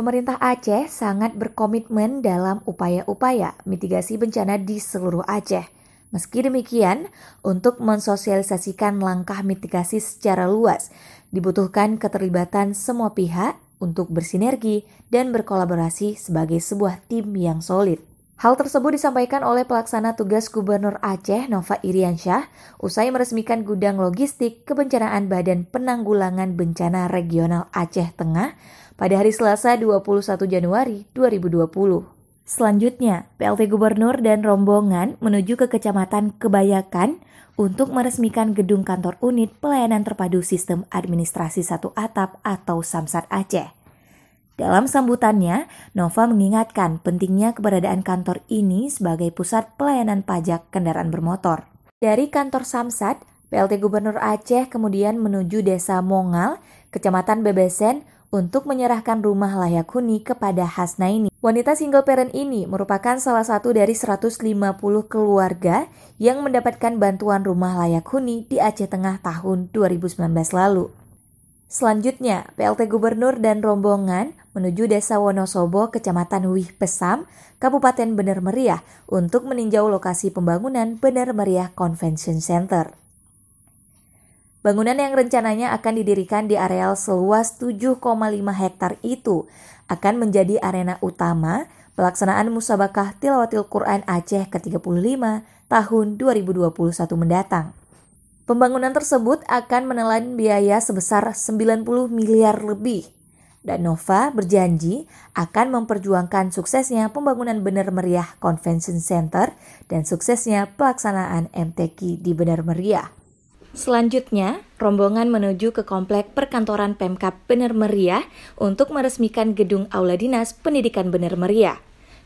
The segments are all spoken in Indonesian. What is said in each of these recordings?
Pemerintah Aceh sangat berkomitmen dalam upaya-upaya mitigasi bencana di seluruh Aceh. Meski demikian, untuk mensosialisasikan langkah mitigasi secara luas, dibutuhkan keterlibatan semua pihak untuk bersinergi dan berkolaborasi sebagai sebuah tim yang solid. Hal tersebut disampaikan oleh pelaksana tugas Gubernur Aceh Nova Iriansyah usai meresmikan gudang logistik kebencanaan Badan Penanggulangan Bencana Regional Aceh Tengah pada hari Selasa 21 Januari 2020. Selanjutnya, PLT Gubernur dan rombongan menuju ke Kecamatan Kebayakan untuk meresmikan gedung kantor unit pelayanan terpadu sistem administrasi satu atap atau SAMSAT Aceh. Dalam sambutannya, Nova mengingatkan pentingnya keberadaan kantor ini sebagai pusat pelayanan pajak kendaraan bermotor. Dari kantor Samsat, PLT Gubernur Aceh kemudian menuju desa Mongal, kecamatan Bebesen, untuk menyerahkan rumah layak huni kepada Hasnaini. Wanita single parent ini merupakan salah satu dari 150 keluarga yang mendapatkan bantuan rumah layak huni di Aceh Tengah tahun 2019 lalu. Selanjutnya, PLT Gubernur dan rombongan menuju Desa Wonosobo, Kecamatan Wih Pesam, Kabupaten Bener Meriah untuk meninjau lokasi pembangunan Bener Meriah Convention Center. Bangunan yang rencananya akan didirikan di areal seluas 7,5 hektar itu akan menjadi arena utama pelaksanaan Musabakah Tilawatil Quran Aceh ke-35 tahun 2021 mendatang. Pembangunan tersebut akan menelan biaya sebesar 90 miliar lebih. Dan Nova berjanji akan memperjuangkan suksesnya pembangunan Benar Meriah Convention Center dan suksesnya pelaksanaan MTQ di Benar Meriah. Selanjutnya, rombongan menuju ke komplek perkantoran Pemkap Benar Meriah untuk meresmikan gedung Aula Dinas Pendidikan Benar Meriah.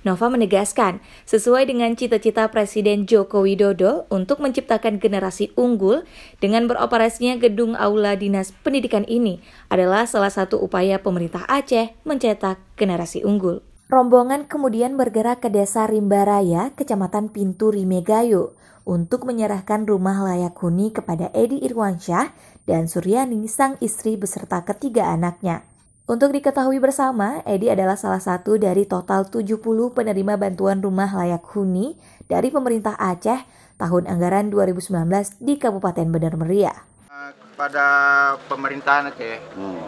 Nova menegaskan, sesuai dengan cita-cita Presiden Joko Widodo untuk menciptakan generasi unggul dengan beroperasinya gedung aula Dinas Pendidikan ini adalah salah satu upaya pemerintah Aceh mencetak generasi unggul. Rombongan kemudian bergerak ke Desa Rimbaraya, Kecamatan Pintu Rimegayo, untuk menyerahkan rumah layak huni kepada Edi Irwansyah dan Suryani, sang istri beserta ketiga anaknya. Untuk diketahui bersama, Edi adalah salah satu dari total 70 penerima bantuan rumah layak huni dari pemerintah Aceh tahun anggaran 2019 di Kabupaten Benar Meriah. Kepada pemerintahan Aceh, hmm.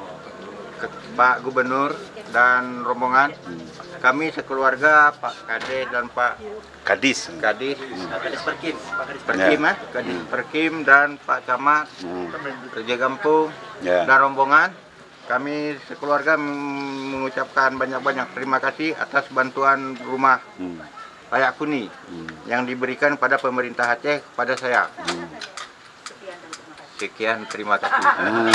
Pak Gubernur dan rombongan, hmm. kami sekeluarga Pak Kade dan Pak Kadis, Kadis, hmm. Kadis Perkim, Pak Kadis Perkim, ya. Eh, Kadis Perkim dan Pak Camat, hmm. Kerja Kampung ya. dan rombongan kami sekeluarga mengucapkan banyak-banyak terima kasih atas bantuan rumah hmm. layak huni hmm. yang diberikan pada pemerintah Aceh kepada saya. Hmm. Sekian terima kasih. Hmm.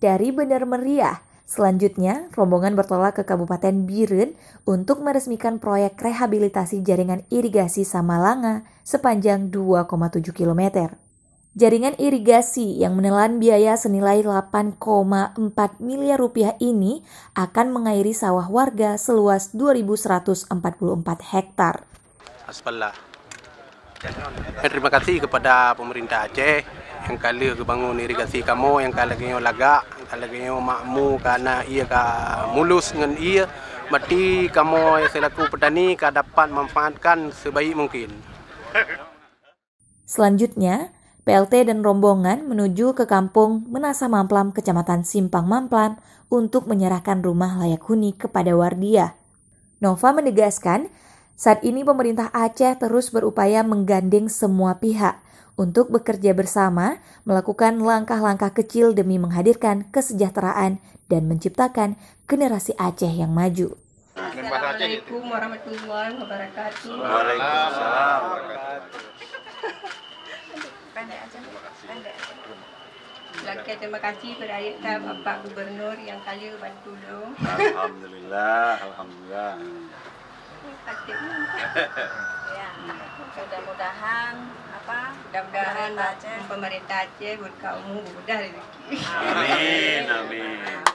Dari Benar Meriah, selanjutnya rombongan bertolak ke Kabupaten Biren untuk meresmikan proyek rehabilitasi jaringan irigasi Samalanga sepanjang 2,7 kilometer. Jaringan irigasi yang menelan biaya senilai 8,4 miliar rupiah ini akan mengairi sawah warga seluas 2.144 hektar. Aspallah. Eh, terima kasih kepada pemerintah Aceh yang kali kebangun irigasi kamu, yang kali kenyo laga, yang kali kenyo makmu karena ia ka mulus dengan ia mati kamu selaku petani ka dapat memanfaatkan sebaik mungkin. Selanjutnya, PLT dan rombongan menuju ke kampung Menasa Mamplam, Kecamatan Simpang Mamplam, untuk menyerahkan rumah layak huni kepada Wardia. Nova menegaskan, saat ini pemerintah Aceh terus berupaya menggandeng semua pihak untuk bekerja bersama melakukan langkah-langkah kecil demi menghadirkan kesejahteraan dan menciptakan generasi Aceh yang maju. Assalamualaikum warahmatullahi wabarakatuh. Waalaikumsalam. Lagi terima kasih kepada ayat tab Bapak Gubernur yang saya bantu lo. Alhamdulillah, alhamdulillah. ya, mudah-mudahan apa? Mudah-mudahan lah, pemerintah Aceh buat kamu mudah rezeki. Amin, amin.